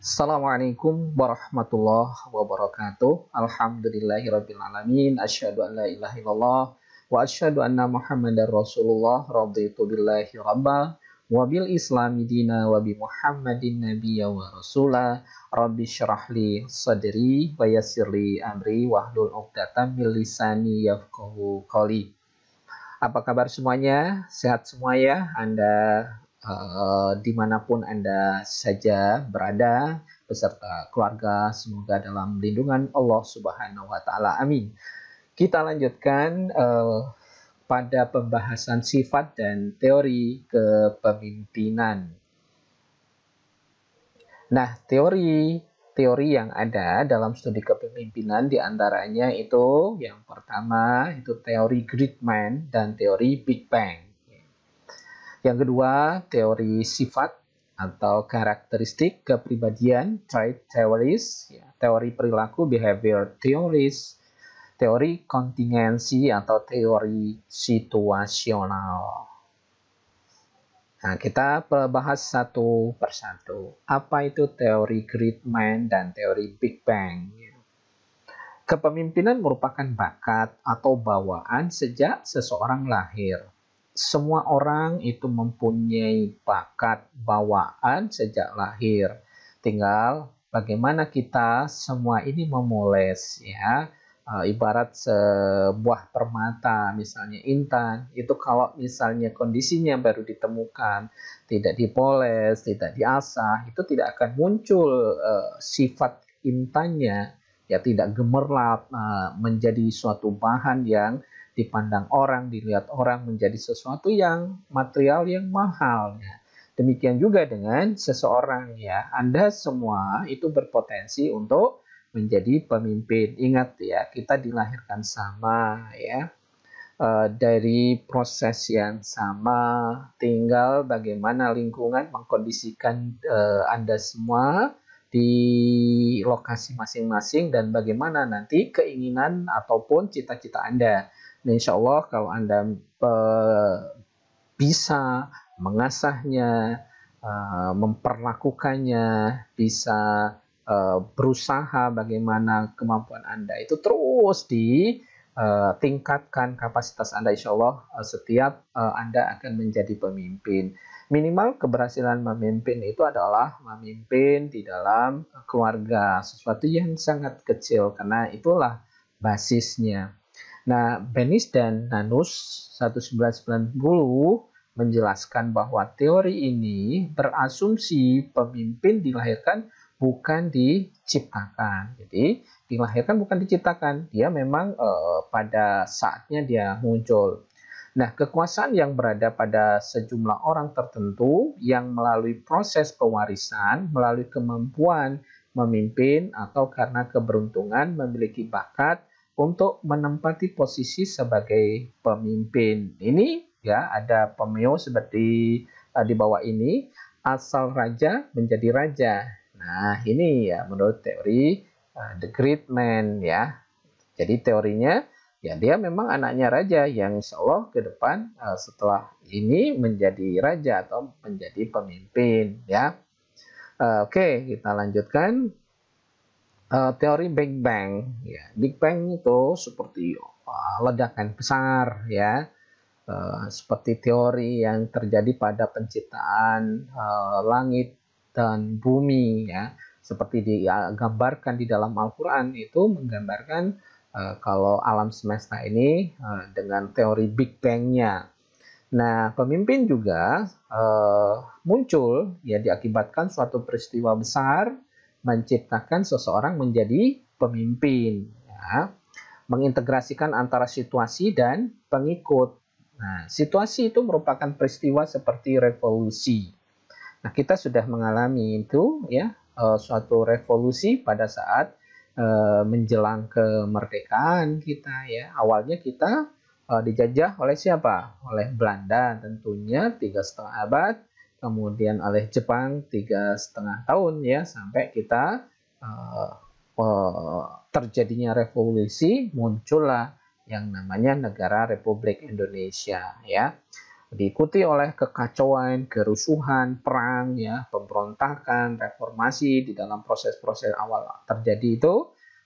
Assalamualaikum warahmatullahi wabarakatuh. Alhamdulillahirrabbilalamin. Asyadu an la ilaha illallah. Wa asyadu anna muhammadar rasulullah. Raditu billahi rabbal. Wabil islami dina wa muhammadin nabiya wa rasulah. Rabbi syrahli sadri wa yasirli amri wahlul uqdatan min lisani yafqahu qali. Apa kabar semuanya? Sehat semua ya? Anda uh, dimanapun Anda saja berada, beserta keluarga, semoga dalam lindungan Allah Subhanahu wa Ta'ala. Amin. Kita lanjutkan uh, pada pembahasan sifat dan teori kepemimpinan. Nah, teori teori yang ada dalam studi kepemimpinan diantaranya itu yang pertama itu teori Gridman dan teori Big Bang. Yang kedua, teori sifat atau karakteristik kepribadian, trait theories, ya, teori perilaku, behavior theories, teori kontingensi atau teori situasional. Nah, kita bahas satu persatu. Apa itu teori great mind dan teori Big Bang? Kepemimpinan merupakan bakat atau bawaan sejak seseorang lahir semua orang itu mempunyai bakat bawaan sejak lahir. Tinggal bagaimana kita semua ini memoles ya. Eh, ibarat sebuah permata misalnya intan itu kalau misalnya kondisinya baru ditemukan, tidak dipoles, tidak diasah, itu tidak akan muncul uh, sifat intannya ya tidak gemerlap uh, menjadi suatu bahan yang dipandang orang, dilihat orang menjadi sesuatu yang material yang mahal. Demikian juga dengan seseorang ya. Anda semua itu berpotensi untuk menjadi pemimpin. Ingat ya, kita dilahirkan sama ya. E, dari proses yang sama, tinggal bagaimana lingkungan mengkondisikan e, Anda semua di lokasi masing-masing dan bagaimana nanti keinginan ataupun cita-cita Anda. Nah, insya Allah kalau Anda eh, bisa mengasahnya, eh, memperlakukannya, bisa eh, berusaha bagaimana kemampuan Anda itu terus di tingkatkan kapasitas Anda insya Allah setiap Anda akan menjadi pemimpin. Minimal keberhasilan memimpin itu adalah memimpin di dalam keluarga, sesuatu yang sangat kecil karena itulah basisnya. Nah, Benis dan Nanus 1990 menjelaskan bahwa teori ini berasumsi pemimpin dilahirkan bukan diciptakan. Jadi, dilahirkan bukan diciptakan. Dia memang eh, pada saatnya dia muncul. Nah, kekuasaan yang berada pada sejumlah orang tertentu yang melalui proses pewarisan, melalui kemampuan memimpin atau karena keberuntungan memiliki bakat untuk menempati posisi sebagai pemimpin. Ini ya ada pemeo seperti uh, di bawah ini asal raja menjadi raja. Nah, ini ya menurut teori uh, The Great Man ya. Jadi teorinya ya dia memang anaknya raja yang insya ke depan uh, setelah ini menjadi raja atau menjadi pemimpin ya. Uh, Oke, okay, kita lanjutkan uh, teori Big Bang. Ya, Big Bang itu seperti uh, ledakan besar, ya, uh, seperti teori yang terjadi pada penciptaan uh, langit dan bumi, ya, seperti digambarkan di dalam Al-Quran itu menggambarkan uh, kalau alam semesta ini uh, dengan teori Big bangnya. Nah, pemimpin juga uh, muncul ya diakibatkan suatu peristiwa besar menciptakan seseorang menjadi pemimpin, ya. mengintegrasikan antara situasi dan pengikut. Nah, situasi itu merupakan peristiwa seperti revolusi. Nah, kita sudah mengalami itu, ya, eh, suatu revolusi pada saat eh, menjelang kemerdekaan kita, ya. Awalnya kita eh, dijajah oleh siapa? Oleh Belanda, tentunya tiga setengah abad kemudian oleh Jepang tiga setengah tahun ya sampai kita uh, terjadinya revolusi muncullah yang namanya negara Republik Indonesia ya diikuti oleh kekacauan, kerusuhan, perang ya, pemberontakan, reformasi di dalam proses-proses awal terjadi itu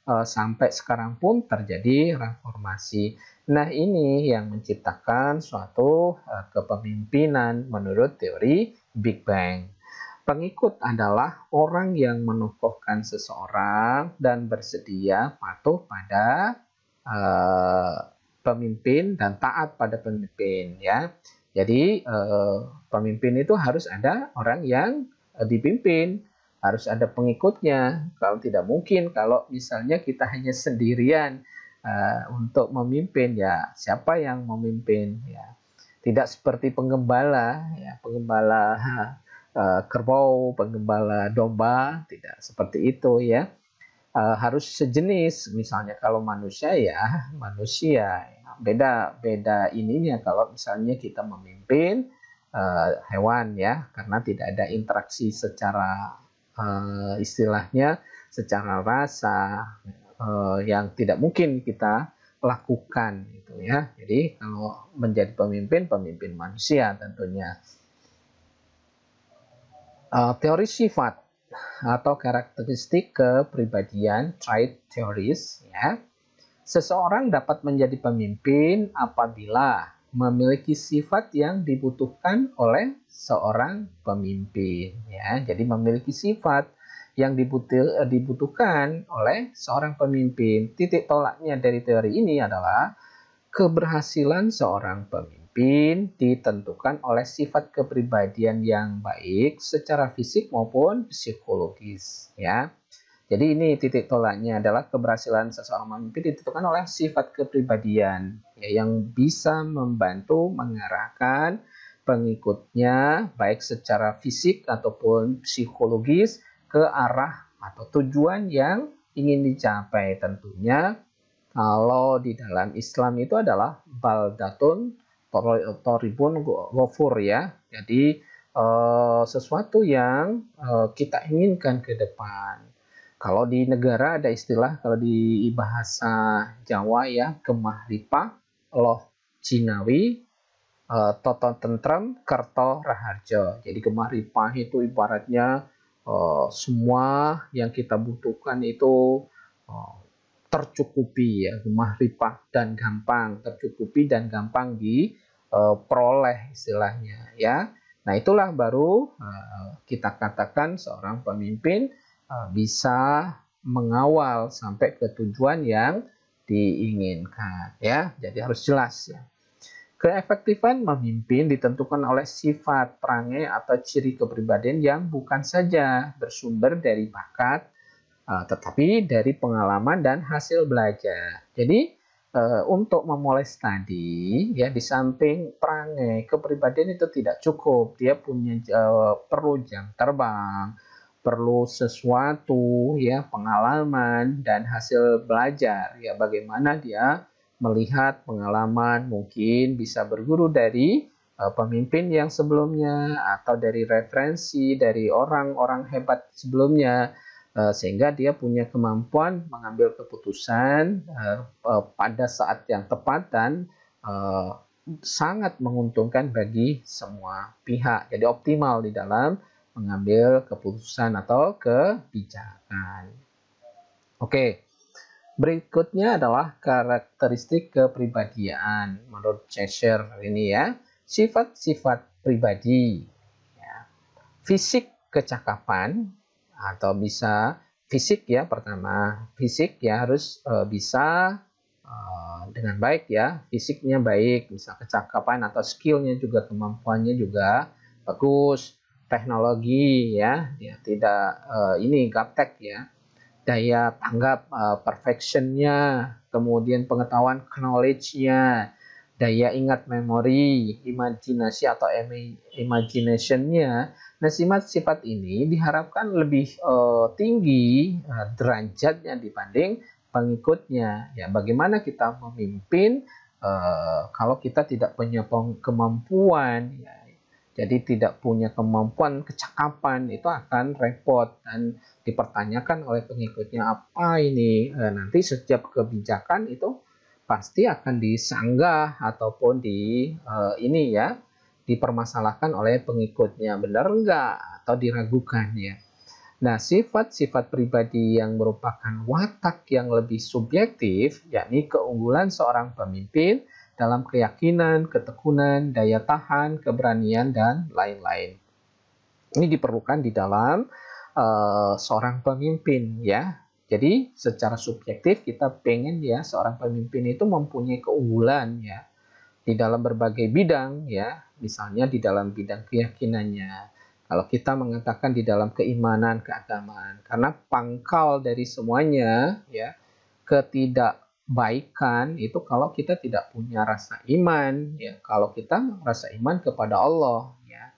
uh, sampai sekarang pun terjadi reformasi. Nah, ini yang menciptakan suatu uh, kepemimpinan menurut teori Big Bang. Pengikut adalah orang yang menokohkan seseorang dan bersedia patuh pada uh, pemimpin dan taat pada pemimpin ya. Jadi uh, pemimpin itu harus ada orang yang uh, dipimpin, harus ada pengikutnya. Kalau tidak mungkin kalau misalnya kita hanya sendirian uh, untuk memimpin ya siapa yang memimpin ya tidak seperti pengembala, ya penggembala uh, eh, kerbau pengembala domba tidak seperti itu ya uh, harus sejenis misalnya kalau manusia ya manusia ya. beda beda ininya kalau misalnya kita memimpin uh, hewan ya karena tidak ada interaksi secara uh, istilahnya secara rasa uh, yang tidak mungkin kita lakukan gitu ya. Jadi kalau menjadi pemimpin, pemimpin manusia tentunya. Eh, teori sifat atau karakteristik kepribadian trait theories ya. Seseorang dapat menjadi pemimpin apabila memiliki sifat yang dibutuhkan oleh seorang pemimpin ya. Jadi memiliki sifat yang dibutuh, eh, dibutuhkan oleh seorang pemimpin. Titik tolaknya dari teori ini adalah keberhasilan seorang pemimpin ditentukan oleh sifat kepribadian yang baik secara fisik maupun psikologis ya. Jadi ini titik tolaknya adalah keberhasilan seseorang pemimpin ditentukan oleh sifat kepribadian ya, yang bisa membantu mengarahkan pengikutnya baik secara fisik ataupun psikologis ke arah atau tujuan yang ingin dicapai tentunya kalau di dalam Islam itu adalah baldatun toribun gofur ya jadi eh, sesuatu yang eh, kita inginkan ke depan kalau di negara ada istilah kalau di bahasa Jawa ya kemah ripa loh Cinawi eh, Toton Tentrem Kerto Raharjo jadi kemah ripa itu ibaratnya Eh, semua yang kita butuhkan itu eh, tercukupi ya rumah ripah dan gampang tercukupi dan gampang diperoleh eh, istilahnya ya nah itulah baru kita katakan seorang pemimpin bisa mengawal sampai ke tujuan yang diinginkan ya jadi harus jelas ya Keefektifan memimpin ditentukan oleh sifat perangai atau ciri kepribadian yang bukan saja bersumber dari bakat, eh, tetapi dari pengalaman dan hasil belajar. Jadi, eh, untuk memulai studi, ya di samping perangai kepribadian itu tidak cukup, dia punya eh, perlu jam terbang, perlu sesuatu, ya pengalaman dan hasil belajar, ya bagaimana dia melihat pengalaman, mungkin bisa berguru dari eh, pemimpin yang sebelumnya atau dari referensi dari orang-orang hebat sebelumnya eh, sehingga dia punya kemampuan mengambil keputusan eh, pada saat yang tepat dan sangat menguntungkan bagi semua pihak. Jadi optimal di dalam mengambil keputusan atau kebijakan. Oke. Okay. Berikutnya adalah karakteristik kepribadian menurut Cheshire ini ya. Sifat-sifat pribadi. Ya. Fisik kecakapan atau bisa fisik ya pertama. Fisik ya harus e, bisa e, dengan baik ya. Fisiknya baik, bisa kecakapan atau skillnya juga kemampuannya juga bagus. Teknologi ya, ya tidak e, ini gaptek ya daya tanggap uh, perfectionnya, kemudian pengetahuan knowledge-nya, daya ingat memori, imajinasi atau imagination nya, Nah sifat-sifat ini diharapkan lebih uh, tinggi uh, derajatnya dibanding pengikutnya. Ya bagaimana kita memimpin uh, kalau kita tidak punya kemampuan? Ya, jadi tidak punya kemampuan kecakapan itu akan repot dan dipertanyakan oleh pengikutnya apa ini e, nanti setiap kebijakan itu pasti akan disanggah ataupun di e, ini ya dipermasalahkan oleh pengikutnya benar enggak atau diragukan ya nah sifat-sifat pribadi yang merupakan watak yang lebih subjektif yakni keunggulan seorang pemimpin dalam keyakinan, ketekunan, daya tahan, keberanian, dan lain-lain. Ini diperlukan di dalam uh, seorang pemimpin ya. Jadi secara subjektif kita pengen ya seorang pemimpin itu mempunyai keunggulan ya di dalam berbagai bidang ya. Misalnya di dalam bidang keyakinannya. Kalau kita mengatakan di dalam keimanan, keagamaan, karena pangkal dari semuanya ya ketidak kebaikan itu kalau kita tidak punya rasa iman ya kalau kita rasa iman kepada Allah ya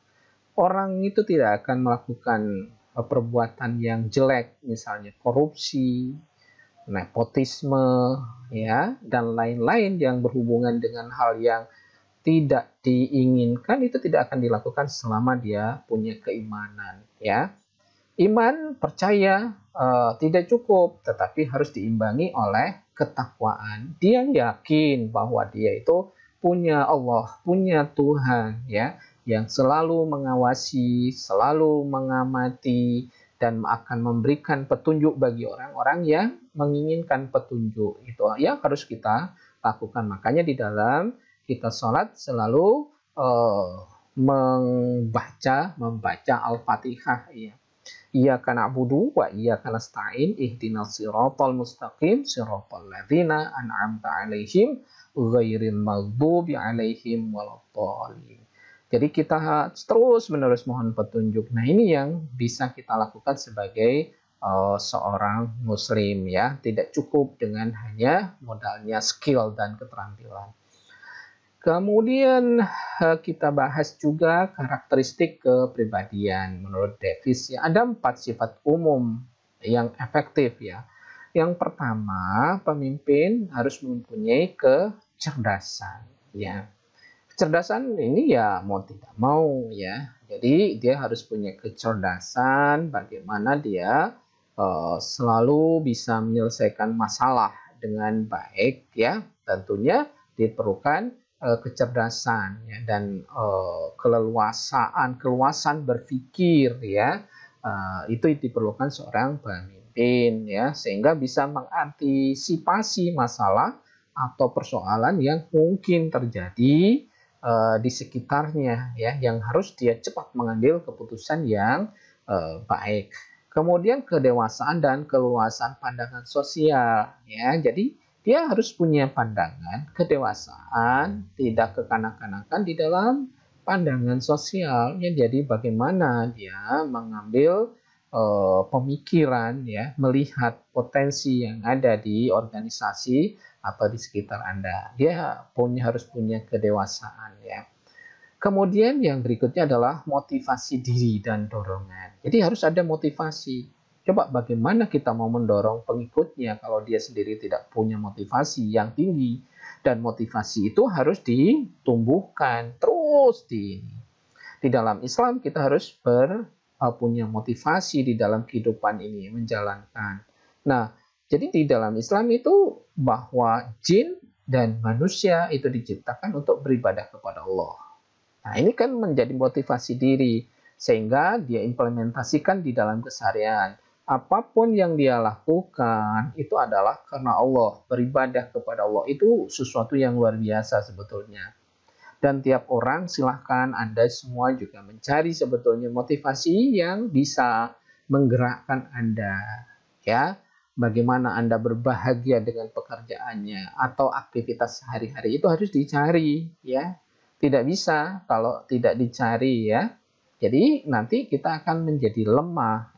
orang itu tidak akan melakukan e, perbuatan yang jelek misalnya korupsi nepotisme ya dan lain-lain yang berhubungan dengan hal yang tidak diinginkan itu tidak akan dilakukan selama dia punya keimanan ya iman percaya uh, tidak cukup tetapi harus diimbangi oleh ketakwaan, dia yakin bahwa dia itu punya Allah, punya Tuhan ya, yang selalu mengawasi, selalu mengamati dan akan memberikan petunjuk bagi orang-orang yang menginginkan petunjuk. Itu ya harus kita lakukan. Makanya di dalam kita sholat selalu uh, membaca membaca Al-Fatihah ya Iyyaka na'budu wa iyyaka nasta'in ihdinas siratal mustaqim siratal ladzina an'amta 'alaihim ghairil maghdubi 'alaihim waladdallin. Jadi kita terus menerus mohon petunjuk. Nah, ini yang bisa kita lakukan sebagai uh, seorang muslim ya, tidak cukup dengan hanya modalnya skill dan keterampilan. Kemudian eh, kita bahas juga karakteristik kepribadian menurut Davis. Ya, ada empat sifat umum yang efektif ya. Yang pertama, pemimpin harus mempunyai kecerdasan. Ya, kecerdasan ini ya mau tidak mau ya. Jadi dia harus punya kecerdasan bagaimana dia uh, selalu bisa menyelesaikan masalah dengan baik ya. Tentunya diperlukan Eh, kecerdasan ya, dan uh, keleluasaan keluasan berpikir ya uh, itu diperlukan seorang pemimpin ya sehingga bisa mengantisipasi masalah atau persoalan yang mungkin terjadi uh, di sekitarnya ya yang harus dia cepat mengambil keputusan yang uh, baik kemudian kedewasaan dan keluasan pandangan sosial ya jadi dia harus punya pandangan kedewasaan, tidak kekanak-kanakan di dalam pandangan sosial. Ya, jadi bagaimana dia mengambil eh, pemikiran, ya, melihat potensi yang ada di organisasi atau di sekitar Anda. Dia punya harus punya kedewasaan, ya. Kemudian yang berikutnya adalah motivasi diri dan dorongan. Jadi harus ada motivasi. Coba bagaimana kita mau mendorong pengikutnya kalau dia sendiri tidak punya motivasi yang tinggi dan motivasi itu harus ditumbuhkan terus di di dalam Islam kita harus ber uh, punya motivasi di dalam kehidupan ini menjalankan. Nah, jadi di dalam Islam itu bahwa jin dan manusia itu diciptakan untuk beribadah kepada Allah. Nah, ini kan menjadi motivasi diri sehingga dia implementasikan di dalam keseharian apapun yang dia lakukan itu adalah karena Allah. Beribadah kepada Allah itu sesuatu yang luar biasa sebetulnya. Dan tiap orang silahkan Anda semua juga mencari sebetulnya motivasi yang bisa menggerakkan Anda. Ya, bagaimana Anda berbahagia dengan pekerjaannya atau aktivitas sehari-hari itu harus dicari ya. Tidak bisa kalau tidak dicari ya. Jadi nanti kita akan menjadi lemah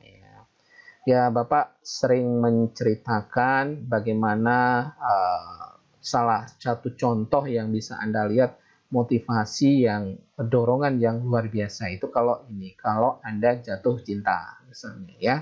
ya Bapak sering menceritakan bagaimana uh, salah satu contoh yang bisa Anda lihat motivasi yang dorongan yang luar biasa itu kalau ini kalau Anda jatuh cinta misalnya ya.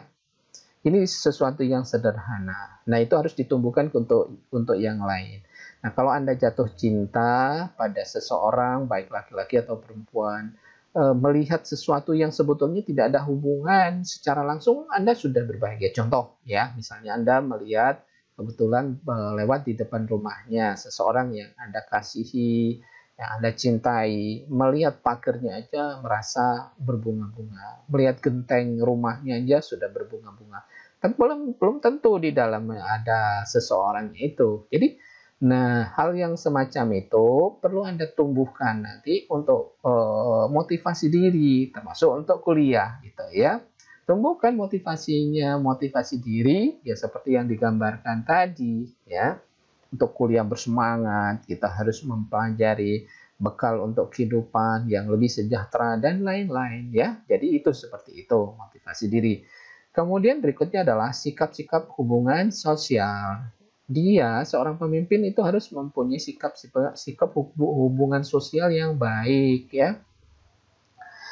Ini sesuatu yang sederhana. Nah, itu harus ditumbuhkan untuk untuk yang lain. Nah, kalau Anda jatuh cinta pada seseorang baik laki-laki atau perempuan, Eh, melihat sesuatu yang sebetulnya tidak ada hubungan secara langsung Anda sudah berbahagia. Contoh ya, misalnya Anda melihat kebetulan eh, lewat di depan rumahnya seseorang yang Anda kasihi, yang Anda cintai, melihat pagernya aja merasa berbunga-bunga, melihat genteng rumahnya aja sudah berbunga-bunga. tapi belum belum tentu di dalamnya ada seseorang itu. Jadi Nah, hal yang semacam itu perlu Anda tumbuhkan nanti untuk e, motivasi diri, termasuk untuk kuliah, gitu ya. Tumbuhkan motivasinya, motivasi diri, ya seperti yang digambarkan tadi, ya. Untuk kuliah bersemangat, kita harus mempelajari bekal untuk kehidupan yang lebih sejahtera dan lain-lain, ya. Jadi itu seperti itu motivasi diri. Kemudian berikutnya adalah sikap-sikap hubungan sosial dia seorang pemimpin itu harus mempunyai sikap sikap hubungan sosial yang baik ya.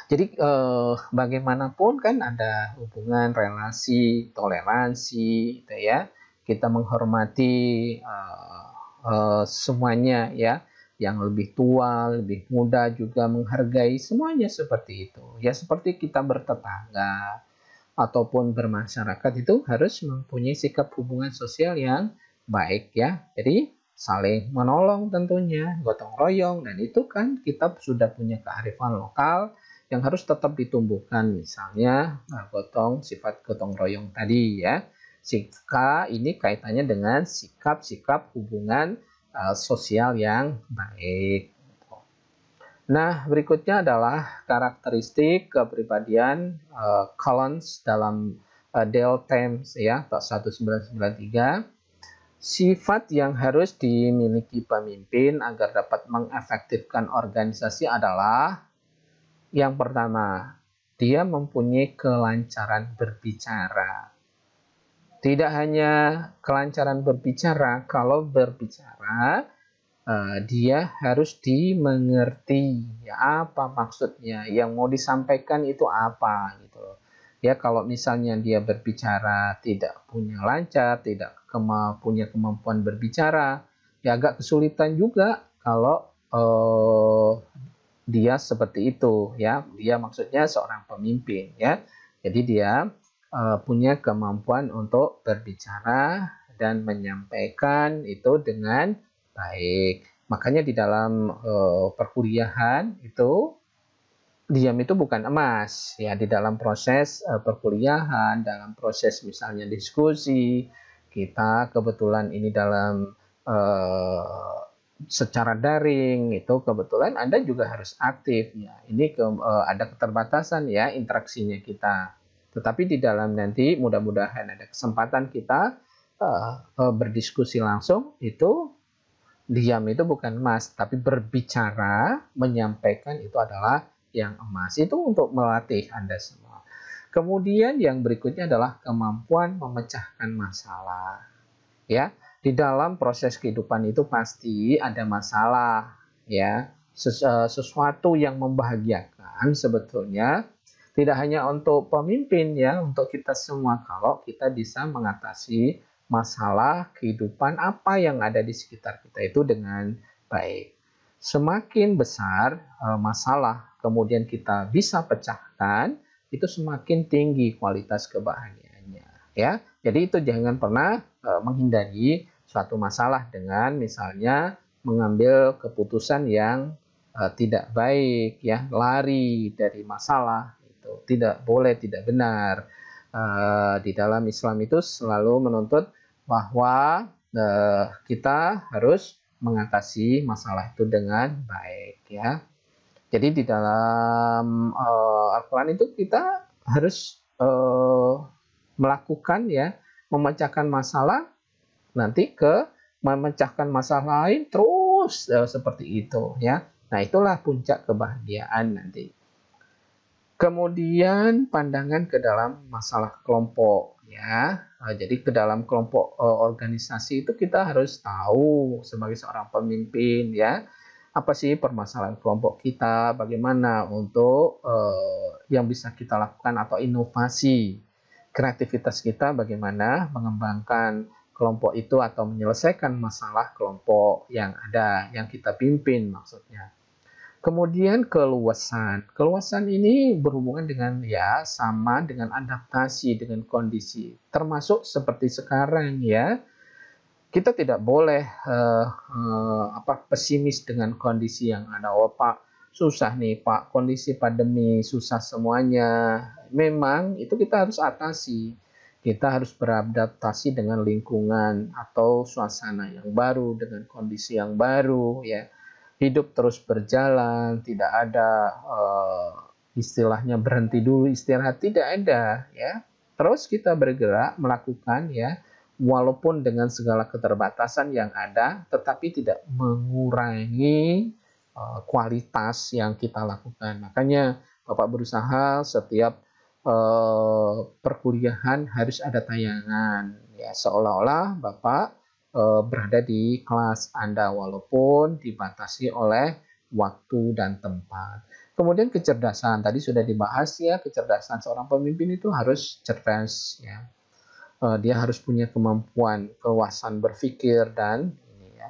Jadi eh, bagaimanapun kan ada hubungan relasi, toleransi gitu ya. Kita menghormati eh, eh, semuanya ya, yang lebih tua, lebih muda juga menghargai semuanya seperti itu. Ya seperti kita bertetangga ataupun bermasyarakat itu harus mempunyai sikap hubungan sosial yang baik ya. Jadi saling menolong tentunya, gotong royong dan itu kan kita sudah punya kearifan lokal yang harus tetap ditumbuhkan misalnya nah, gotong sifat gotong royong tadi ya Sika ini kaitannya dengan sikap-sikap hubungan uh, sosial yang baik nah berikutnya adalah karakteristik kepribadian uh, eh, Collins dalam uh, eh, Dale Thames ya 1993 Sifat yang harus dimiliki pemimpin agar dapat mengefektifkan organisasi adalah yang pertama, dia mempunyai kelancaran berbicara. Tidak hanya kelancaran berbicara, kalau berbicara eh, dia harus dimengerti ya, apa maksudnya yang mau disampaikan itu apa gitu ya kalau misalnya dia berbicara tidak punya lancar, tidak kema punya kemampuan berbicara, ya agak kesulitan juga kalau eh, dia seperti itu ya. Dia maksudnya seorang pemimpin ya. Jadi dia eh, punya kemampuan untuk berbicara dan menyampaikan itu dengan baik. Makanya di dalam eh, perkuliahan itu diam itu bukan emas ya di dalam proses uh, perkuliahan dalam proses misalnya diskusi kita kebetulan ini dalam uh, secara daring itu kebetulan anda juga harus aktif ya ini ke, uh, ada keterbatasan ya interaksinya kita tetapi di dalam nanti mudah-mudahan ada kesempatan kita uh, uh, berdiskusi langsung itu diam itu bukan emas tapi berbicara menyampaikan itu adalah yang emas itu untuk melatih Anda semua. Kemudian yang berikutnya adalah kemampuan memecahkan masalah. Ya, di dalam proses kehidupan itu pasti ada masalah, ya. Eh, sesuatu yang membahagiakan sebetulnya tidak hanya untuk pemimpin ya, untuk kita semua kalau kita bisa mengatasi masalah kehidupan apa yang ada di sekitar kita itu dengan baik semakin besar eh, masalah kemudian kita bisa pecahkan itu semakin tinggi kualitas kebahagiaannya ya jadi itu jangan pernah eh, menghindari suatu masalah dengan misalnya mengambil keputusan yang eh, tidak baik ya lari dari masalah itu tidak boleh tidak benar di dalam Islam itu selalu menuntut bahwa kita harus mengatasi masalah itu dengan baik ya. Jadi di dalam uh, Al-Quran itu kita harus uh, melakukan ya memecahkan masalah nanti ke memecahkan masalah lain terus uh, seperti itu ya. Nah itulah puncak kebahagiaan nanti. Kemudian pandangan ke dalam masalah kelompok ya. Nah, jadi ke dalam kelompok uh, organisasi itu kita harus tahu sebagai seorang pemimpin ya apa sih permasalahan kelompok kita, bagaimana untuk uh, yang bisa kita lakukan atau inovasi kreativitas kita bagaimana mengembangkan kelompok itu atau menyelesaikan masalah kelompok yang ada yang kita pimpin maksudnya. Kemudian keluasan. Keluasan ini berhubungan dengan ya sama dengan adaptasi dengan kondisi. Termasuk seperti sekarang ya. Kita tidak boleh uh, uh, apa pesimis dengan kondisi yang ada. Oh, Pak, susah nih Pak, kondisi pandemi susah semuanya. Memang itu kita harus atasi. Kita harus beradaptasi dengan lingkungan atau suasana yang baru, dengan kondisi yang baru ya hidup terus berjalan, tidak ada uh, istilahnya berhenti dulu istirahat tidak ada ya. Terus kita bergerak melakukan ya walaupun dengan segala keterbatasan yang ada tetapi tidak mengurangi uh, kualitas yang kita lakukan. Makanya Bapak berusaha setiap uh, perkuliahan harus ada tayangan ya seolah-olah Bapak uh, berada di kelas Anda walaupun dibatasi oleh waktu dan tempat. Kemudian kecerdasan tadi sudah dibahas ya, kecerdasan seorang pemimpin itu harus cerdas ya. Uh, dia harus punya kemampuan kewasan berpikir dan ini ya,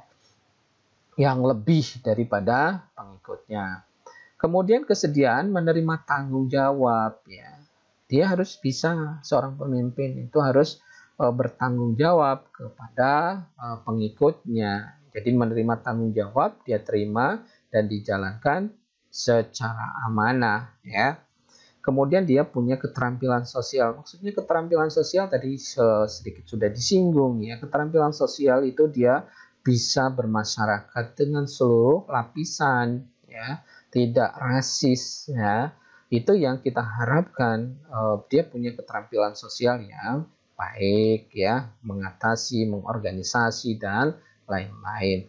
yang lebih daripada pengikutnya. Kemudian kesediaan menerima tanggung jawab ya. Dia harus bisa seorang pemimpin itu harus Eh, bertanggung jawab kepada eh, pengikutnya. Jadi menerima tanggung jawab dia terima dan dijalankan secara amanah ya. Kemudian dia punya keterampilan sosial. Maksudnya keterampilan sosial tadi sedikit sudah disinggung ya. Keterampilan sosial itu dia bisa bermasyarakat dengan seluruh lapisan ya, tidak rasis ya. Itu yang kita harapkan eh, dia punya keterampilan sosial yang baik ya mengatasi mengorganisasi dan lain-lain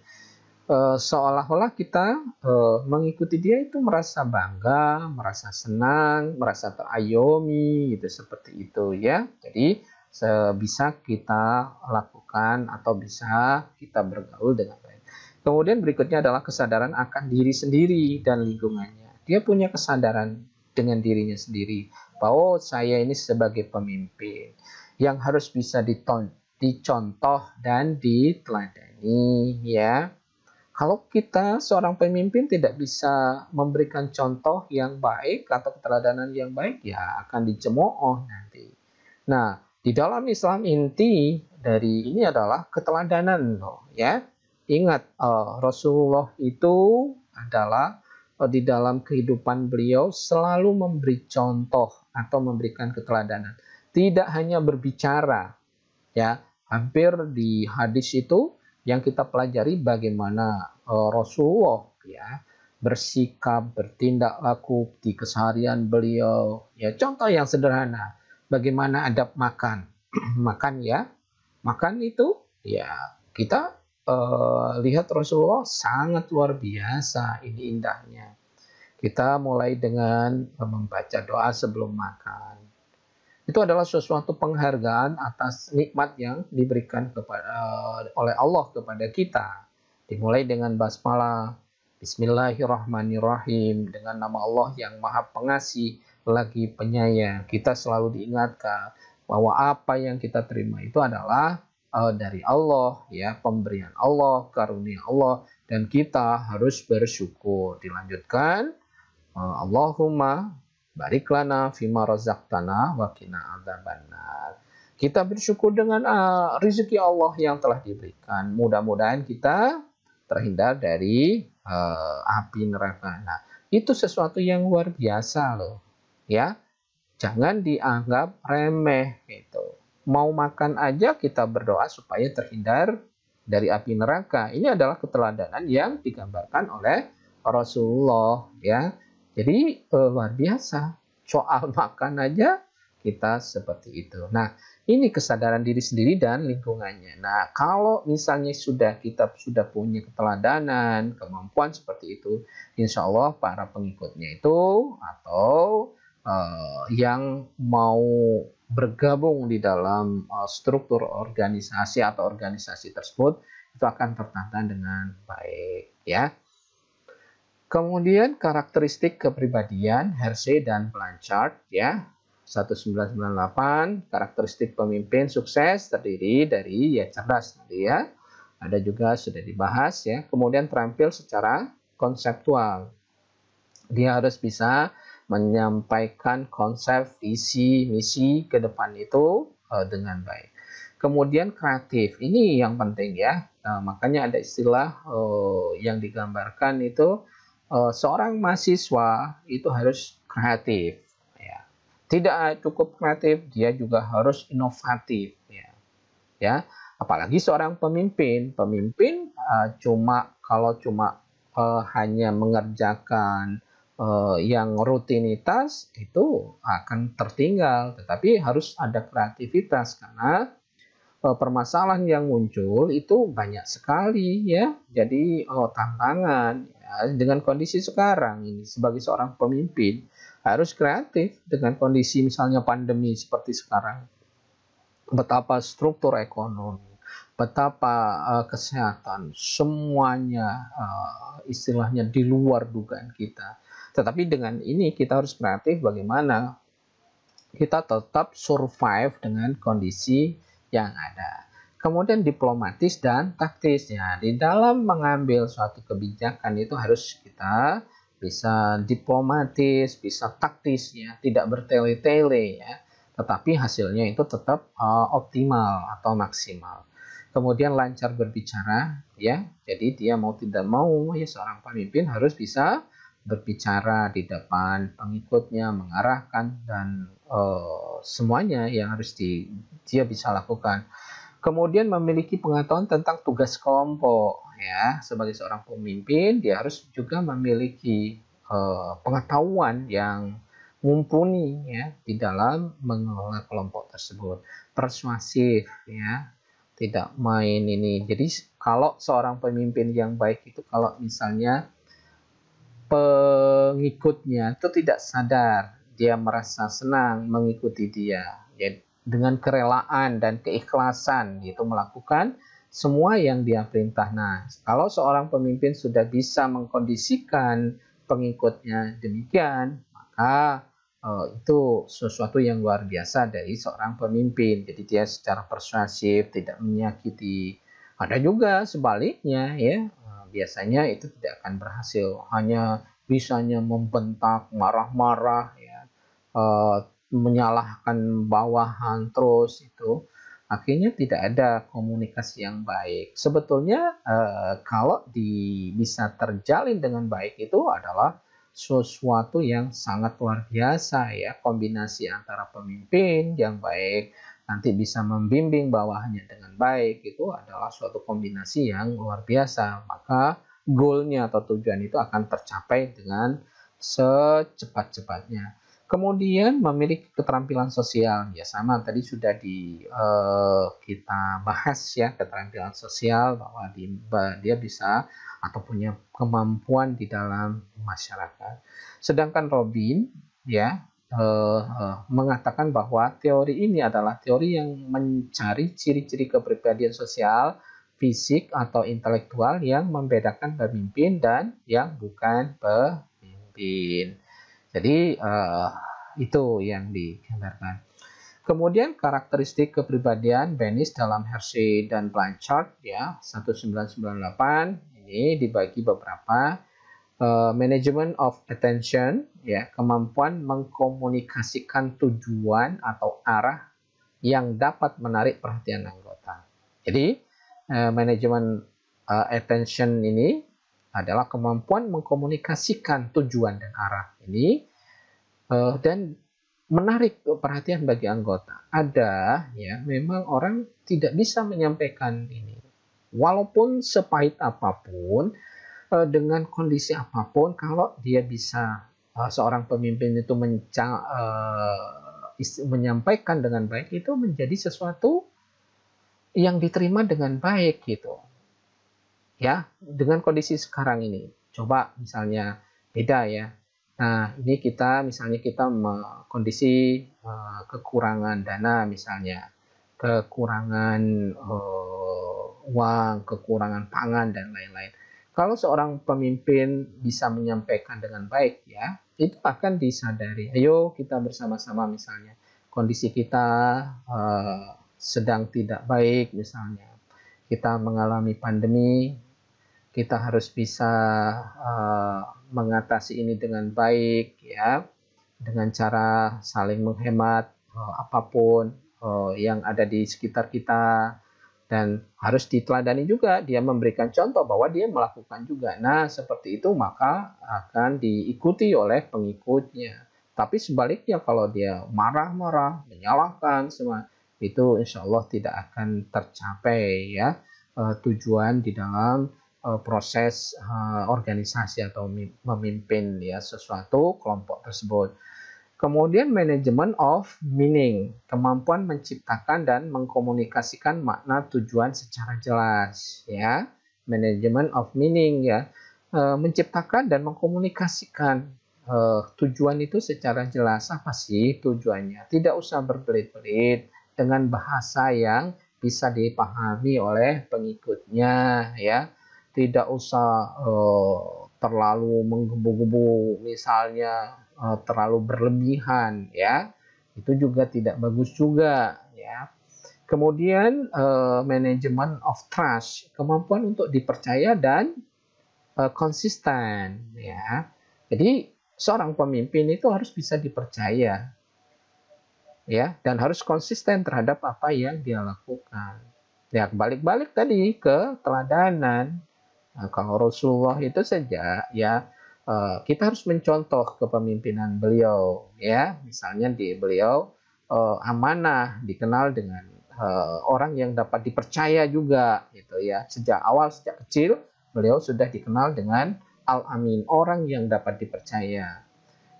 e, seolah-olah kita e, mengikuti dia itu merasa bangga merasa senang merasa terayomi gitu seperti itu ya jadi bisa kita lakukan atau bisa kita bergaul dengan baik kemudian berikutnya adalah kesadaran akan diri sendiri dan lingkungannya dia punya kesadaran dengan dirinya sendiri bahwa saya ini sebagai pemimpin yang harus bisa dicontoh dan diteladani ya. Kalau kita seorang pemimpin tidak bisa memberikan contoh yang baik atau keteladanan yang baik ya akan dicemooh nanti. Nah, di dalam Islam inti dari ini adalah keteladanan loh ya. Ingat uh, Rasulullah itu adalah uh, di dalam kehidupan beliau selalu memberi contoh atau memberikan keteladanan tidak hanya berbicara ya hampir di hadis itu yang kita pelajari bagaimana uh, Rasulullah ya bersikap bertindak laku di keseharian beliau ya contoh yang sederhana bagaimana adab makan makan ya makan itu ya kita uh, lihat Rasulullah sangat luar biasa ini indahnya kita mulai dengan eh, membaca doa sebelum makan itu adalah sesuatu penghargaan atas nikmat yang diberikan kepada uh, oleh Allah kepada kita. Dimulai dengan basmalah, Bismillahirrahmanirrahim, dengan nama Allah yang Maha Pengasih lagi penyayang. Kita selalu diingatkan bahwa apa yang kita terima itu adalah uh, dari Allah, ya, pemberian Allah, karunia Allah dan kita harus bersyukur. Dilanjutkan, uh, Allahumma Bariklana fima razaktana wa qina adzabannar. Kita bersyukur dengan uh, rezeki Allah yang telah diberikan. Mudah-mudahan kita terhindar dari uh, api neraka. Nah, itu sesuatu yang luar biasa loh. Ya. Jangan dianggap remeh gitu. Mau makan aja kita berdoa supaya terhindar dari api neraka. Ini adalah keteladanan yang digambarkan oleh Rasulullah ya jadi eh, luar biasa. Soal makan aja kita seperti itu. Nah, ini kesadaran diri sendiri dan lingkungannya. Nah, kalau misalnya sudah kita sudah punya keteladanan, kemampuan seperti itu, insya Allah para pengikutnya itu atau eh, yang mau bergabung di dalam eh, struktur organisasi atau organisasi tersebut itu akan tertata dengan baik, ya. Kemudian karakteristik kepribadian hersey dan Blanchard ya. 1998 karakteristik pemimpin sukses terdiri dari ya cerdas tadi ya. Ada juga sudah dibahas ya. Kemudian terampil secara konseptual. Dia harus bisa menyampaikan konsep, visi, misi ke depan itu uh, dengan baik. Kemudian kreatif, ini yang penting ya. Nah, makanya ada istilah uh, yang digambarkan itu uh, seorang mahasiswa itu harus kreatif ya. Tidak cukup kreatif, dia juga harus inovatif ya. Ya, apalagi seorang pemimpin. Pemimpin uh, cuma kalau cuma uh, hanya mengerjakan uh, yang rutinitas itu akan tertinggal, tetapi harus ada kreativitas karena permasalahan yang muncul itu banyak sekali ya, jadi uh, tantangan. Ya. Nah, dengan kondisi sekarang ini sebagai seorang pemimpin harus kreatif dengan kondisi misalnya pandemi seperti sekarang. Betapa struktur ekonomi, betapa uh, kesehatan, semuanya uh, istilahnya di luar dugaan kita. Tetapi dengan ini kita harus kreatif bagaimana kita tetap survive dengan kondisi yang ada kemudian diplomatis dan taktis. Ya, di dalam mengambil suatu kebijakan itu harus kita bisa diplomatis, bisa taktis ya, tidak bertele-tele ya, tetapi hasilnya itu tetap uh, optimal atau maksimal. Kemudian lancar berbicara ya. Jadi dia mau tidak mau ya seorang pemimpin harus bisa berbicara di depan pengikutnya, mengarahkan dan uh, semuanya yang harus di, dia bisa lakukan kemudian memiliki pengetahuan tentang tugas kelompok ya sebagai seorang pemimpin dia harus juga memiliki uh, pengetahuan yang mumpuni ya di dalam mengelola kelompok tersebut persuasif ya tidak main ini jadi kalau seorang pemimpin yang baik itu kalau misalnya pengikutnya itu tidak sadar dia merasa senang mengikuti dia jadi ya dengan kerelaan dan keikhlasan yaitu melakukan semua yang dia perintah. Nah, kalau seorang pemimpin sudah bisa mengkondisikan pengikutnya demikian, maka oh, itu sesuatu yang luar biasa dari seorang pemimpin. Jadi dia secara persuasif tidak menyakiti. Ada juga sebaliknya ya, eh, biasanya itu tidak akan berhasil. Hanya bisanya membentak, marah-marah ya. Uh, menyalahkan bawahan terus itu akhirnya tidak ada komunikasi yang baik. Sebetulnya eh, kalau di, bisa terjalin dengan baik itu adalah sesuatu yang sangat luar biasa ya kombinasi antara pemimpin yang baik nanti bisa membimbing bawahannya dengan baik itu adalah suatu kombinasi yang luar biasa maka goalnya atau tujuan itu akan tercapai dengan secepat-cepatnya. Kemudian memiliki keterampilan sosial ya sama tadi sudah di uh, kita bahas ya keterampilan sosial bahwa di, dia bisa atau punya kemampuan di dalam masyarakat. Sedangkan Robin ya uh, uh, mengatakan bahwa teori ini adalah teori yang mencari ciri-ciri kepribadian sosial, fisik atau intelektual yang membedakan pemimpin dan yang bukan pemimpin. Jadi uh, itu yang digambarkan. Kemudian karakteristik kepribadian Benis dalam Hershey dan Blanchard ya 1998 ini dibagi beberapa uh, management of attention ya kemampuan mengkomunikasikan tujuan atau arah yang dapat menarik perhatian anggota. Jadi uh, eh, manajemen uh, attention ini adalah kemampuan mengkomunikasikan tujuan dan arah ini eh, dan menarik perhatian bagi anggota. Ada ya memang orang tidak bisa menyampaikan ini walaupun sepahit apapun eh, dengan kondisi apapun kalau dia bisa eh, seorang pemimpin itu menyampaikan dengan baik itu menjadi sesuatu yang diterima dengan baik gitu ya dengan kondisi sekarang ini coba misalnya beda ya nah ini kita misalnya kita kondisi uh, kekurangan dana misalnya kekurangan uh, uang kekurangan pangan dan lain-lain kalau seorang pemimpin bisa menyampaikan dengan baik ya itu akan disadari ayo kita bersama-sama misalnya kondisi kita uh, sedang tidak baik misalnya kita mengalami pandemi kita harus bisa uh, mengatasi ini dengan baik ya dengan cara saling menghemat uh, apapun uh, yang ada di sekitar kita dan harus diteladani juga dia memberikan contoh bahwa dia melakukan juga nah seperti itu maka akan diikuti oleh pengikutnya tapi sebaliknya kalau dia marah-marah menyalahkan semua itu insya Allah tidak akan tercapai ya tujuan di dalam Eh, proses uh, organisasi atau memimpin ya sesuatu kelompok tersebut. Kemudian manajemen of meaning, kemampuan menciptakan dan mengkomunikasikan makna tujuan secara jelas ya. Manajemen of meaning ya, e, menciptakan dan mengkomunikasikan e, tujuan itu secara jelas apa sih tujuannya. Tidak usah berbelit-belit dengan bahasa yang bisa dipahami oleh pengikutnya ya tidak usah uh, terlalu menggebu-gebu misalnya uh, terlalu berlebihan ya itu juga tidak bagus juga ya kemudian uh, manajemen of trust kemampuan untuk dipercaya dan uh, konsisten ya jadi seorang pemimpin itu harus bisa dipercaya ya dan harus konsisten terhadap apa yang dia lakukan ya balik-balik tadi ke teladanan Nah, kalau Rasulullah itu saja ya eh, kita harus mencontoh kepemimpinan beliau ya misalnya di beliau eh, amanah dikenal dengan eh, orang yang dapat dipercaya juga gitu ya sejak awal sejak kecil beliau sudah dikenal dengan al amin orang yang dapat dipercaya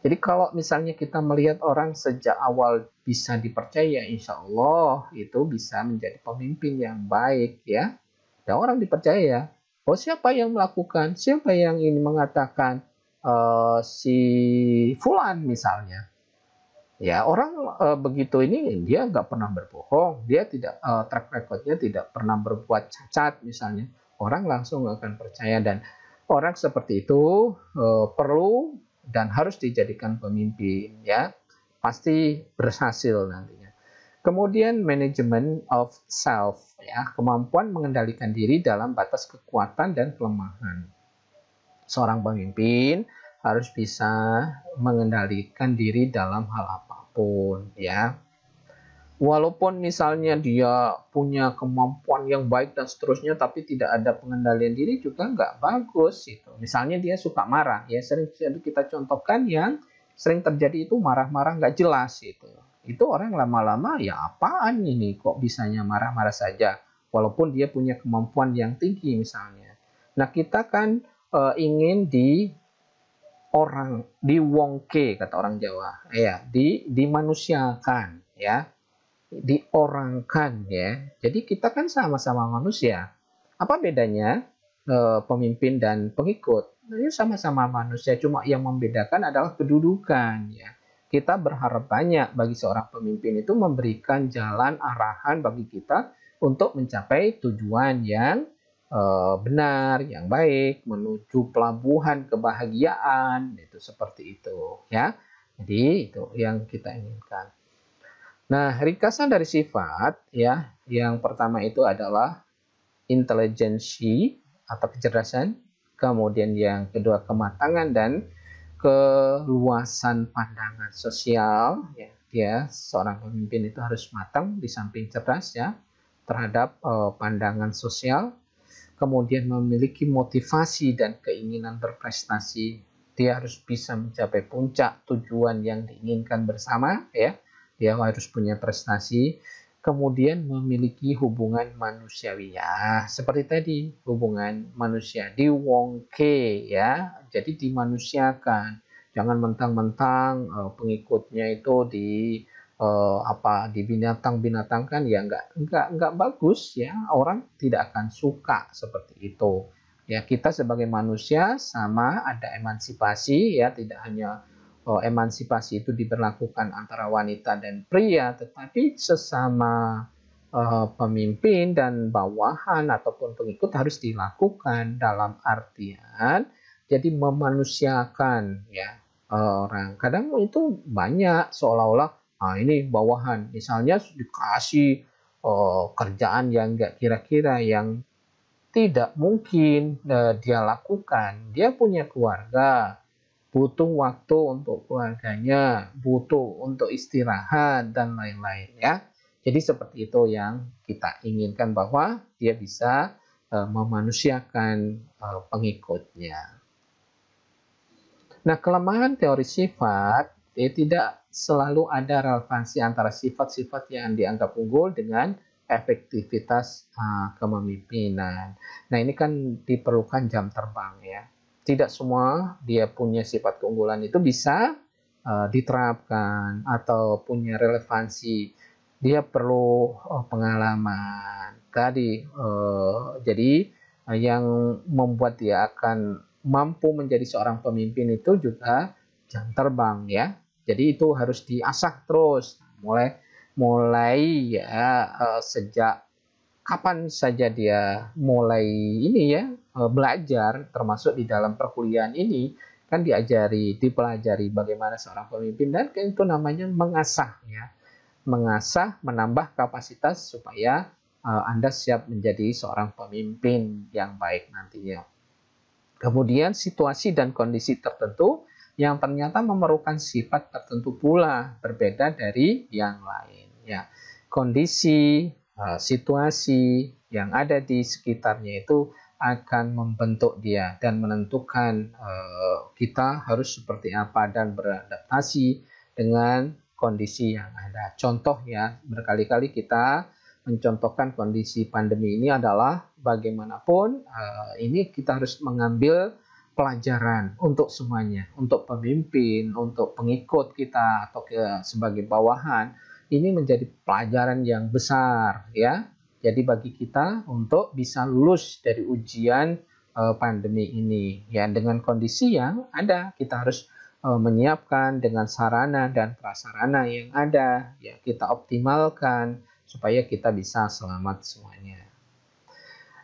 jadi kalau misalnya kita melihat orang sejak awal bisa dipercaya insya Allah itu bisa menjadi pemimpin yang baik ya dan orang dipercaya Oh siapa yang melakukan? Siapa yang ini mengatakan uh, si Fulan misalnya? Ya orang uh, begitu ini dia nggak pernah berbohong, dia tidak uh, track recordnya tidak pernah berbuat cacat misalnya. Orang langsung akan percaya dan orang seperti itu uh, perlu dan harus dijadikan pemimpin ya pasti berhasil nantinya. Kemudian management of self, ya, kemampuan mengendalikan diri dalam batas kekuatan dan kelemahan. Seorang pemimpin harus bisa mengendalikan diri dalam hal apapun, ya. Walaupun misalnya dia punya kemampuan yang baik dan seterusnya, tapi tidak ada pengendalian diri juga nggak bagus gitu. Misalnya dia suka marah, ya sering kita contohkan yang sering terjadi itu marah-marah nggak jelas gitu itu orang lama-lama ya apaan ini kok bisanya marah-marah saja walaupun dia punya kemampuan yang tinggi misalnya. Nah kita kan e, ingin di orang di wongke kata orang Jawa ya di dimanusiakan ya diorangkan ya. Jadi kita kan sama-sama manusia. Apa bedanya e, pemimpin dan pengikut? Ini nah, ya sama-sama manusia, cuma yang membedakan adalah kedudukan ya kita berharap banyak bagi seorang pemimpin itu memberikan jalan arahan bagi kita untuk mencapai tujuan yang eh, benar, yang baik, menuju pelabuhan kebahagiaan, itu seperti itu ya. Jadi itu yang kita inginkan. Nah, ringkasan dari sifat ya, yang pertama itu adalah intelejensi atau kecerdasan, kemudian yang kedua kematangan dan keluasan pandangan sosial ya dia seorang pemimpin itu harus matang di samping cerdas ya terhadap uh, pandangan sosial kemudian memiliki motivasi dan keinginan berprestasi dia harus bisa mencapai puncak tujuan yang diinginkan bersama ya dia harus punya prestasi kemudian memiliki hubungan manusiawi ya seperti tadi hubungan manusia di diwongke ya jadi dimanusiakan jangan mentang-mentang eh, pengikutnya itu di uh, apa di binatang-binatang kan ya enggak enggak enggak bagus ya orang tidak akan suka seperti itu ya kita sebagai manusia sama ada emansipasi ya tidak hanya oh, emansipasi itu diberlakukan antara wanita dan pria, tetapi sesama uh, pemimpin dan bawahan ataupun pengikut harus dilakukan dalam artian jadi memanusiakan ya orang. Kadang itu banyak seolah-olah ah ini bawahan, misalnya dikasih uh, kerjaan yang nggak kira-kira yang tidak mungkin eh, dia lakukan. Dia punya keluarga, butuh waktu untuk keluarganya, butuh untuk istirahat dan lain-lain ya. Jadi seperti itu yang kita inginkan bahwa dia bisa e, memanusiakan e, pengikutnya. Nah, kelemahan teori sifat eh, tidak selalu ada relevansi antara sifat-sifat yang dianggap unggul dengan efektivitas uh, Nah, ini kan diperlukan jam terbang ya tidak semua dia punya sifat keunggulan itu bisa uh, diterapkan atau punya relevansi. Dia perlu uh, pengalaman tadi. Uh, jadi uh, yang membuat dia akan mampu menjadi seorang pemimpin itu juga jam terbang ya. Jadi itu harus diasah terus. Mulai mulai ya uh, sejak kapan saja dia mulai ini ya E, belajar termasuk di dalam perkuliahan ini kan diajari dipelajari bagaimana seorang pemimpin dan itu namanya mengasah ya mengasah menambah kapasitas supaya uh, anda siap menjadi seorang pemimpin yang baik nantinya kemudian situasi dan kondisi tertentu yang ternyata memerlukan sifat tertentu pula berbeda dari yang lain ya kondisi uh, situasi yang ada di sekitarnya itu akan membentuk dia dan menentukan uh, kita harus seperti apa dan beradaptasi dengan kondisi yang ada. Contoh ya berkali-kali kita mencontohkan kondisi pandemi ini adalah bagaimanapun uh, ini kita harus mengambil pelajaran untuk semuanya, untuk pemimpin, untuk pengikut kita atau ke, sebagai bawahan, ini menjadi pelajaran yang besar ya jadi bagi kita untuk bisa lulus dari ujian uh, pandemi ini ya dengan kondisi yang ada kita harus uh, menyiapkan dengan sarana dan prasarana yang ada ya kita optimalkan supaya kita bisa selamat semuanya.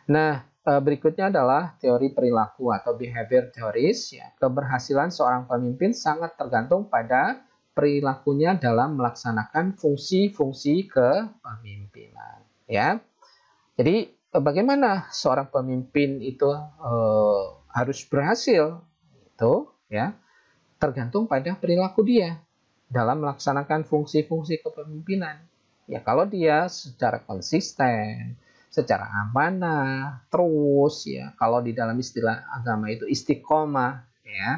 Nah, eh, berikutnya adalah teori perilaku atau behavior theories. Ya. Keberhasilan seorang pemimpin sangat tergantung pada perilakunya dalam melaksanakan fungsi-fungsi kepemimpinan ya. Jadi eh, bagaimana seorang pemimpin itu e, harus berhasil itu ya tergantung pada perilaku dia dalam melaksanakan fungsi-fungsi kepemimpinan. Ya kalau dia secara konsisten, secara amanah, terus ya kalau di dalam istilah agama itu istiqomah ya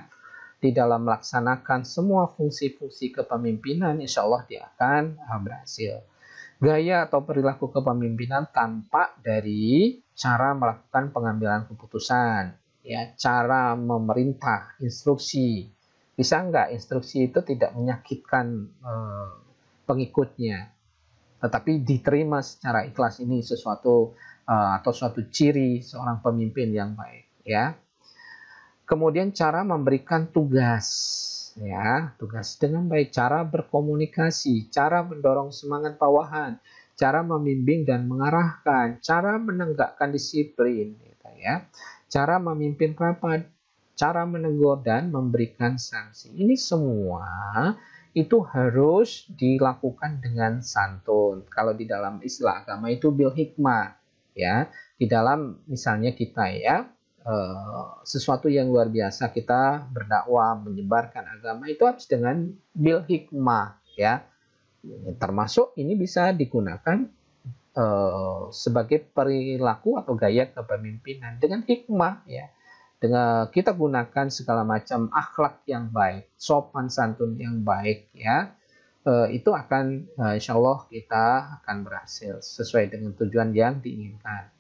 di dalam melaksanakan semua fungsi-fungsi kepemimpinan, insya Allah dia akan eh, berhasil gaya atau perilaku kepemimpinan tampak dari cara melakukan pengambilan keputusan, ya, cara memerintah, instruksi. Bisa nggak instruksi itu tidak menyakitkan eh, pengikutnya, tetapi diterima secara ikhlas ini sesuatu eh, atau suatu ciri seorang pemimpin yang baik, ya. Kemudian cara memberikan tugas tugasnya, tugas dengan baik cara berkomunikasi, cara mendorong semangat bawahan, cara membimbing dan mengarahkan, cara menegakkan disiplin, gitu ya, cara memimpin rapat, cara menegur dan memberikan sanksi. Ini semua itu harus dilakukan dengan santun. Kalau di dalam istilah agama itu bil hikmah, ya, di dalam misalnya kita ya Eh, sesuatu yang luar biasa kita berdakwah menyebarkan agama itu harus dengan bil hikmah ya, ya termasuk ini bisa digunakan eh, sebagai perilaku atau gaya kepemimpinan dengan hikmah ya dengan kita gunakan segala macam akhlak yang baik sopan santun yang baik ya eh, itu akan uh, insya Allah kita akan berhasil sesuai dengan tujuan yang diinginkan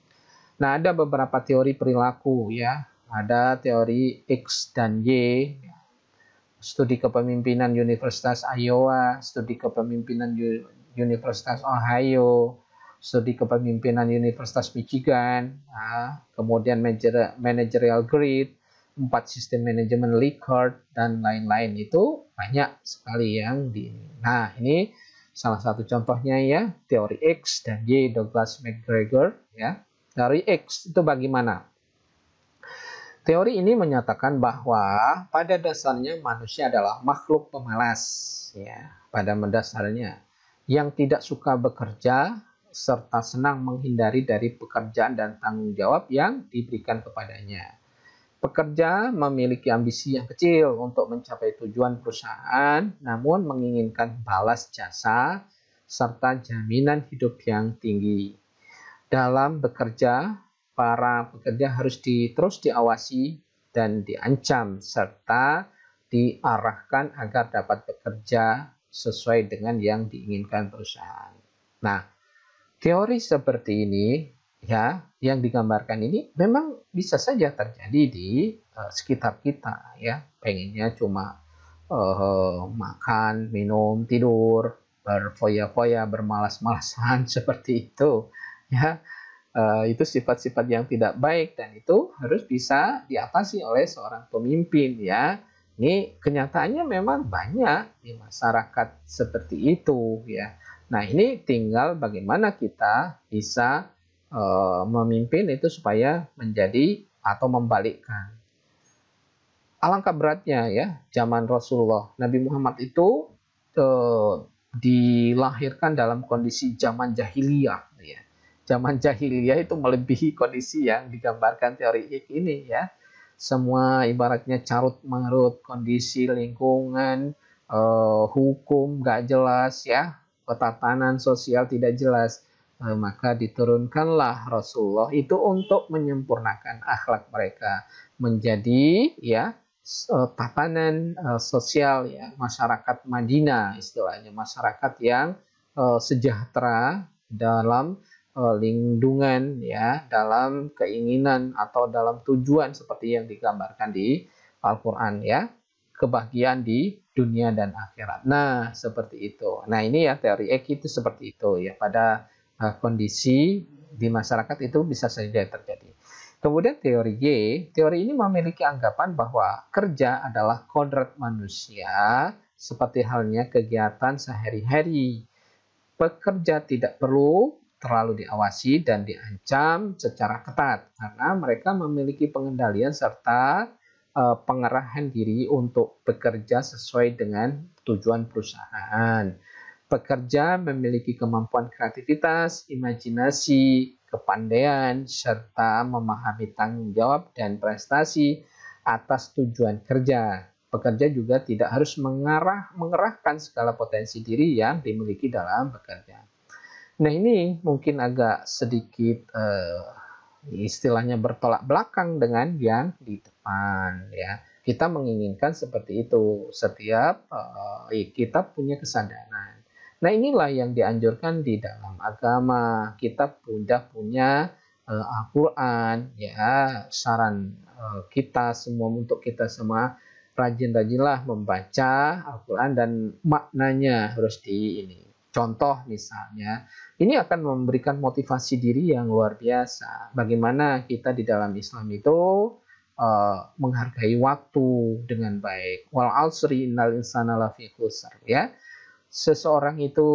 Nah, ada beberapa teori perilaku ya. Ada teori X dan Y, studi kepemimpinan Universitas Iowa, studi kepemimpinan Universitas Ohio, studi kepemimpinan Universitas Michigan, ya. kemudian managerial grid, empat sistem manajemen Likert dan lain-lain itu banyak sekali yang di. Nah, ini salah satu contohnya ya, teori X dan Y Douglas McGregor ya dari X itu bagaimana? Teori ini menyatakan bahwa pada dasarnya manusia adalah makhluk pemalas, ya, pada mendasarnya, yang tidak suka bekerja serta senang menghindari dari pekerjaan dan tanggung jawab yang diberikan kepadanya. Pekerja memiliki ambisi yang kecil untuk mencapai tujuan perusahaan, namun menginginkan balas jasa serta jaminan hidup yang tinggi dalam bekerja, para pekerja harus di, terus diawasi dan diancam serta diarahkan agar dapat bekerja sesuai dengan yang diinginkan perusahaan. Nah, teori seperti ini ya yang digambarkan ini memang bisa saja terjadi di uh, sekitar kita ya. Pengennya cuma uh, makan, minum, tidur, berfoya-foya, bermalas-malasan seperti itu ya Uh, itu sifat-sifat yang tidak baik dan itu harus bisa diatasi oleh seorang pemimpin ya. Ini kenyataannya memang banyak di masyarakat seperti itu ya. Nah, ini tinggal bagaimana kita bisa uh, memimpin itu supaya menjadi atau membalikkan. Alangkah beratnya ya zaman Rasulullah. Nabi Muhammad itu uh, dilahirkan dalam kondisi zaman jahiliyah ya zaman jahiliyah itu melebihi kondisi yang digambarkan teori ini ya. Semua ibaratnya carut marut kondisi lingkungan, eh, hukum gak jelas ya, ketatanan sosial tidak jelas. Eh, maka diturunkanlah Rasulullah itu untuk menyempurnakan akhlak mereka menjadi ya eh, tatanan uh, sosial ya masyarakat Madinah istilahnya masyarakat yang uh, sejahtera dalam Eh, lindungan ya dalam keinginan atau dalam tujuan seperti yang digambarkan di Al-Qur'an ya kebahagiaan di dunia dan akhirat. Nah, seperti itu. Nah, ini ya teori X itu seperti itu ya pada uh, kondisi di masyarakat itu bisa saja terjadi. Kemudian teori Y, teori ini memiliki anggapan bahwa kerja adalah kodrat manusia seperti halnya kegiatan sehari-hari. Pekerja tidak perlu terlalu diawasi dan diancam secara ketat karena mereka memiliki pengendalian serta e, pengerahan diri untuk bekerja sesuai dengan tujuan perusahaan. Pekerja memiliki kemampuan kreativitas, imajinasi, kepandaian, serta memahami tanggung jawab dan prestasi atas tujuan kerja. Pekerja juga tidak harus mengarah mengerahkan segala potensi diri yang dimiliki dalam bekerja. Nah ini mungkin agak sedikit uh, istilahnya bertolak belakang dengan yang di depan ya. Kita menginginkan seperti itu setiap uh, kita punya kesadaran. Nah inilah yang dianjurkan di dalam agama. Kita sudah punya uh, Al-Quran ya saran uh, kita semua untuk kita semua rajin-rajinlah membaca Al-Quran dan maknanya harus di ini Contoh misalnya, ini akan memberikan motivasi diri yang luar biasa. Bagaimana kita di dalam Islam itu uh, menghargai waktu dengan baik. Wal asri innal insana lafi khusar ya. Seseorang itu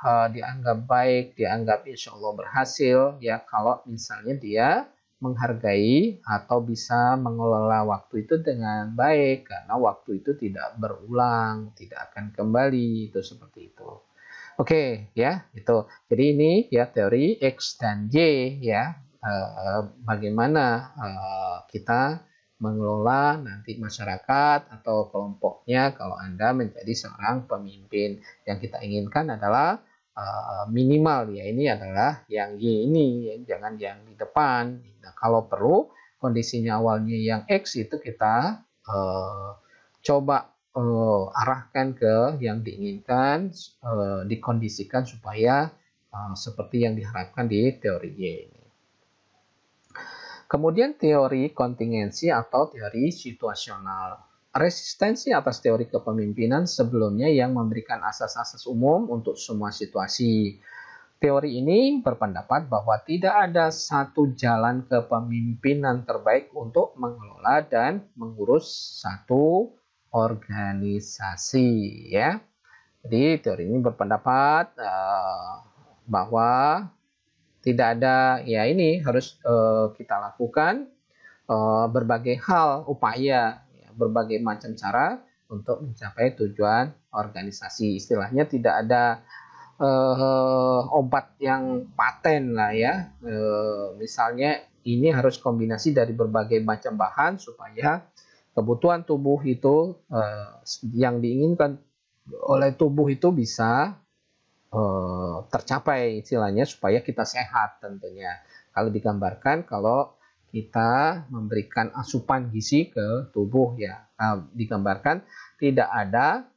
uh, dianggap baik, dianggap insya Allah berhasil ya kalau misalnya dia menghargai atau bisa mengelola waktu itu dengan baik karena waktu itu tidak berulang, tidak akan kembali itu seperti itu. Oke, okay, ya itu. Jadi ini ya teori x dan y ya eh, bagaimana eh, kita mengelola nanti masyarakat atau kelompoknya kalau anda menjadi seorang pemimpin yang kita inginkan adalah eh, minimal ya ini adalah yang y ini ya. jangan yang di depan. Nah, kalau perlu kondisinya awalnya yang x itu kita eh, coba uh, arahkan ke yang diinginkan, uh, dikondisikan supaya uh, seperti yang diharapkan di teori Y ini. Kemudian teori kontingensi atau teori situasional. Resistensi atas teori kepemimpinan sebelumnya yang memberikan asas-asas umum untuk semua situasi. Teori ini berpendapat bahwa tidak ada satu jalan kepemimpinan terbaik untuk mengelola dan mengurus satu organisasi ya. Jadi teori ini berpendapat uh, bahwa tidak ada ya ini harus uh, kita lakukan uh, berbagai hal upaya ya, berbagai macam cara untuk mencapai tujuan organisasi. Istilahnya tidak ada uh, obat yang paten lah ya. Uh, misalnya ini harus kombinasi dari berbagai macam bahan supaya kebutuhan tubuh itu eh, yang diinginkan oleh tubuh itu bisa eh, tercapai istilahnya supaya kita sehat tentunya. Kalau digambarkan kalau kita memberikan asupan gizi ke tubuh ya nah, digambarkan tidak ada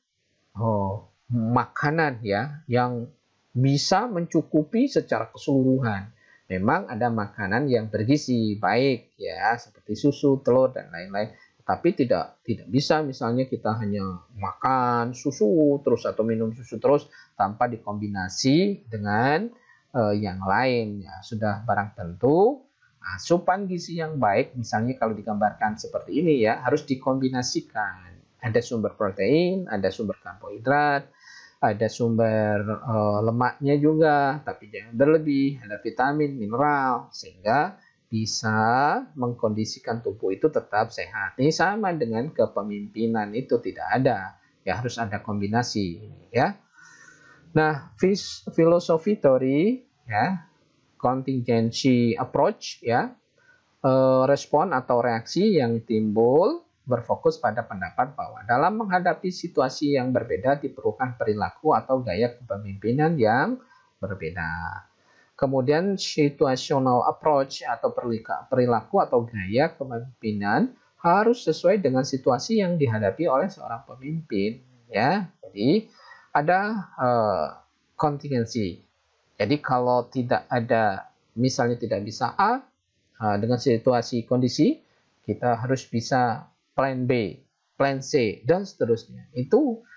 oh, makanan ya yang bisa mencukupi secara keseluruhan. Memang ada makanan yang bergizi baik ya seperti susu, telur dan lain-lain tapi tidak tidak bisa misalnya kita hanya makan susu terus atau minum susu terus tanpa dikombinasi dengan uh, yang lain ya sudah barang tentu asupan ah, gizi yang baik misalnya kalau digambarkan seperti ini ya harus dikombinasikan ada sumber protein ada sumber karbohidrat ada sumber uh, lemaknya juga tapi jangan berlebih ada vitamin mineral sehingga bisa mengkondisikan tubuh itu tetap sehat. Ini sama dengan kepemimpinan itu tidak ada. Ya harus ada kombinasi ya. Nah, filosofi teori ya, contingency approach ya, e, respon atau reaksi yang timbul berfokus pada pendapat bahwa dalam menghadapi situasi yang berbeda diperlukan perilaku atau gaya kepemimpinan yang berbeda. Kemudian situational approach atau perilaku atau gaya kepemimpinan harus sesuai dengan situasi yang dihadapi oleh seorang pemimpin ya. Jadi ada uh, contingency. Jadi kalau tidak ada misalnya tidak bisa A uh, dengan situasi kondisi kita harus bisa plan B, plan C dan seterusnya. Itu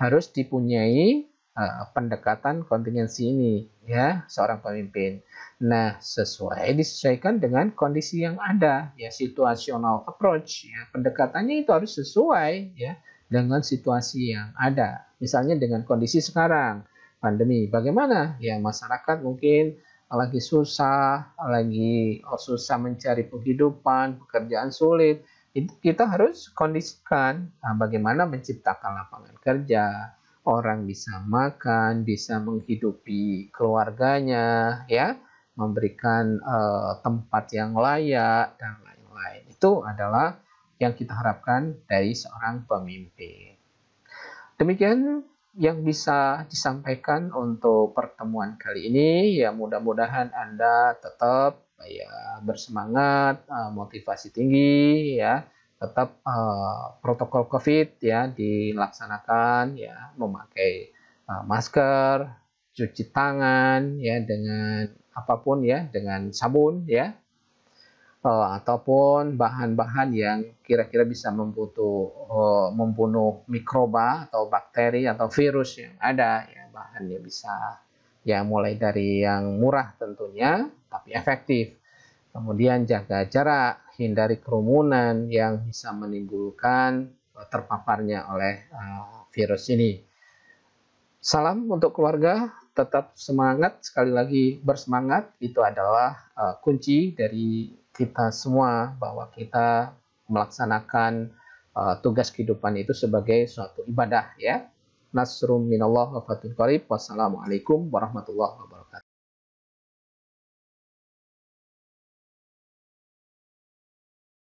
harus dipunyai Ah, pendekatan kontingensi ini ya seorang pemimpin. Nah, sesuai disesuaikan dengan kondisi yang ada ya situasional approach ya. Pendekatannya itu harus sesuai ya dengan situasi yang ada. Misalnya dengan kondisi sekarang pandemi. Bagaimana? Ya masyarakat mungkin lagi susah, lagi susah mencari penghidupan, pekerjaan sulit. Itu kita harus kondisikan ah, bagaimana menciptakan lapangan kerja, orang bisa makan, bisa menghidupi keluarganya, ya, memberikan uh, tempat yang layak dan lain-lain. Itu adalah yang kita harapkan dari seorang pemimpin. Demikian yang bisa disampaikan untuk pertemuan kali ini. Ya, mudah-mudahan Anda tetap ya bersemangat, eh, motivasi tinggi, ya tetap uh, protokol COVID ya dilaksanakan ya memakai uh, masker, cuci tangan ya dengan apapun ya dengan sabun ya uh, ataupun bahan-bahan yang kira-kira bisa membutuh, uh, membunuh mikroba atau bakteri atau virus yang ada ya bahannya bisa ya mulai dari yang murah tentunya tapi efektif kemudian jaga jarak hindari kerumunan yang bisa menimbulkan eh, terpaparnya oleh eh, virus ini. Salam untuk keluarga, tetap semangat, sekali lagi bersemangat, itu adalah eh, kunci dari kita semua bahwa kita melaksanakan tugas kehidupan itu sebagai suatu ibadah ya. Nasrum minallah wa fatul qarib. Wassalamualaikum warahmatullahi wabarakatuh.